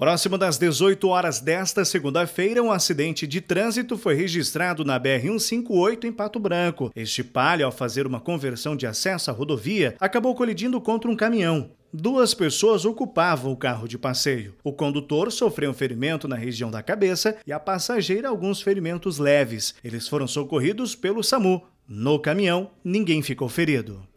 Próximo das 18 horas desta segunda-feira, um acidente de trânsito foi registrado na BR-158 em Pato Branco. Este palio, ao fazer uma conversão de acesso à rodovia, acabou colidindo contra um caminhão. Duas pessoas ocupavam o carro de passeio. O condutor sofreu um ferimento na região da cabeça e a passageira alguns ferimentos leves. Eles foram socorridos pelo SAMU. No caminhão, ninguém ficou ferido.